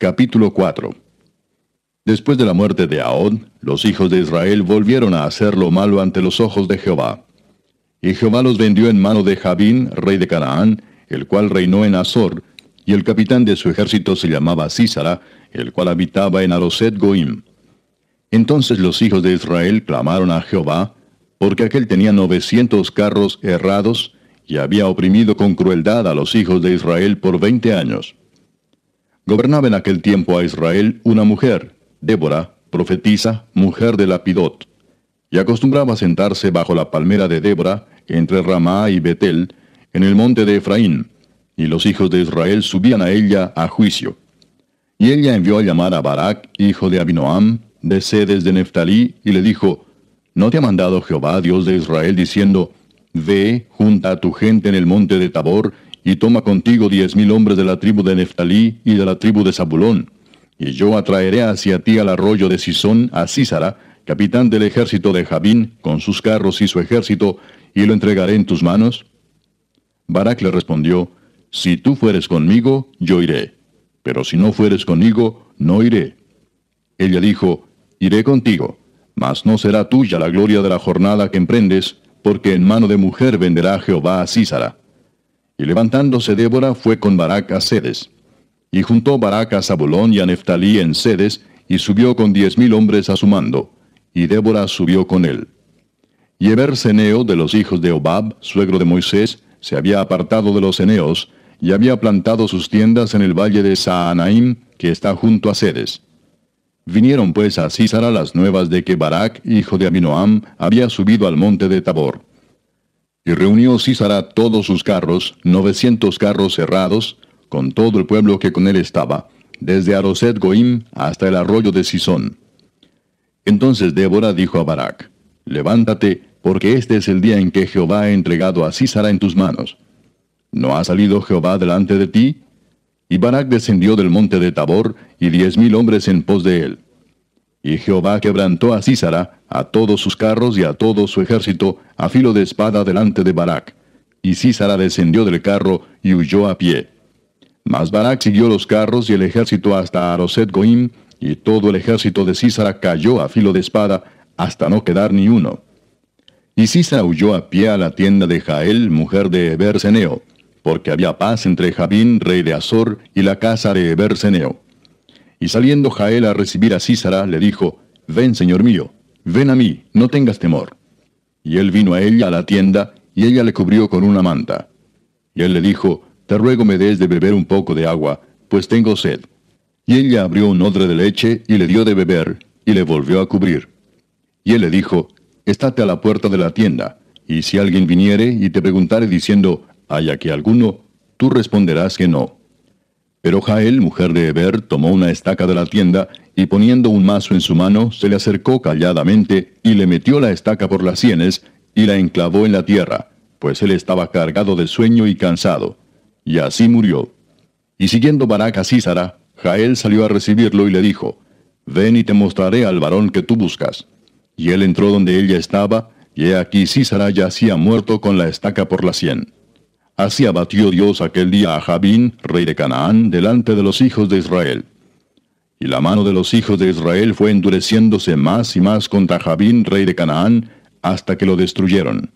Capítulo 4 Después de la muerte de Ahod, los hijos de Israel volvieron a hacer lo malo ante los ojos de Jehová. Y Jehová los vendió en mano de Jabín, rey de Canaán, el cual reinó en Azor, y el capitán de su ejército se llamaba Císara, el cual habitaba en Aroset Goim. Entonces los hijos de Israel clamaron a Jehová, porque aquel tenía 900 carros errados, y había oprimido con crueldad a los hijos de Israel por veinte años. Gobernaba en aquel tiempo a Israel una mujer, Débora, profetisa, mujer de Lapidot, y acostumbraba a sentarse bajo la palmera de Débora, entre Ramá y Betel, en el monte de Efraín, y los hijos de Israel subían a ella a juicio. Y ella envió a llamar a Barak, hijo de Abinoam, de sedes de Neftalí, y le dijo, ¿No te ha mandado Jehová, Dios de Israel, diciendo, Ve, junta a tu gente en el monte de Tabor, y toma contigo diez mil hombres de la tribu de Neftalí y de la tribu de Zabulón. Y yo atraeré hacia ti al arroyo de Sisón a Sísara, capitán del ejército de Jabín, con sus carros y su ejército, y lo entregaré en tus manos? Barak le respondió, Si tú fueres conmigo, yo iré, pero si no fueres conmigo, no iré. Ella dijo, Iré contigo, mas no será tuya la gloria de la jornada que emprendes, porque en mano de mujer venderá Jehová a Sísara. Y levantándose Débora fue con Barak a Sedes, Y juntó Barak a Zabulón y a Neftalí en Sedes, y subió con diez mil hombres a su mando. Y Débora subió con él. Y Eber de los hijos de Obab, suegro de Moisés, se había apartado de los Eneos, y había plantado sus tiendas en el valle de Saanaim, que está junto a Sedes. Vinieron pues a Císara las nuevas de que Barak, hijo de Aminoam, había subido al monte de Tabor. Y reunió Císara todos sus carros, novecientos carros cerrados, con todo el pueblo que con él estaba, desde Aroset Goim hasta el arroyo de Sison. Entonces Débora dijo a Barak, Levántate, porque este es el día en que Jehová ha entregado a Císara en tus manos. ¿No ha salido Jehová delante de ti? Y Barak descendió del monte de Tabor, y diez mil hombres en pos de él. Y Jehová quebrantó a Císara, a todos sus carros y a todo su ejército, a filo de espada delante de Barak. Y Císara descendió del carro y huyó a pie. Mas Barak siguió los carros y el ejército hasta Aroset Goim, y todo el ejército de Císara cayó a filo de espada, hasta no quedar ni uno. Y Císara huyó a pie a la tienda de Jael, mujer de Eberseneo, porque había paz entre Jabín, rey de Azor, y la casa de Eberseneo. Y saliendo Jael a recibir a Císara, le dijo, Ven, señor mío, ven a mí, no tengas temor. Y él vino a ella a la tienda, y ella le cubrió con una manta. Y él le dijo, Te ruego me des de beber un poco de agua, pues tengo sed. Y ella abrió un odre de leche, y le dio de beber, y le volvió a cubrir. Y él le dijo, Estate a la puerta de la tienda, y si alguien viniere y te preguntare diciendo, ¿hay aquí alguno? Tú responderás que no. Pero Jael, mujer de Eber, tomó una estaca de la tienda y poniendo un mazo en su mano, se le acercó calladamente y le metió la estaca por las sienes y la enclavó en la tierra, pues él estaba cargado de sueño y cansado. Y así murió. Y siguiendo Barak a Císara, Jael salió a recibirlo y le dijo, Ven y te mostraré al varón que tú buscas. Y él entró donde ella estaba, y he aquí Císara yacía muerto con la estaca por la sien. Así abatió Dios aquel día a Jabín, rey de Canaán, delante de los hijos de Israel. Y la mano de los hijos de Israel fue endureciéndose más y más contra Jabín, rey de Canaán, hasta que lo destruyeron.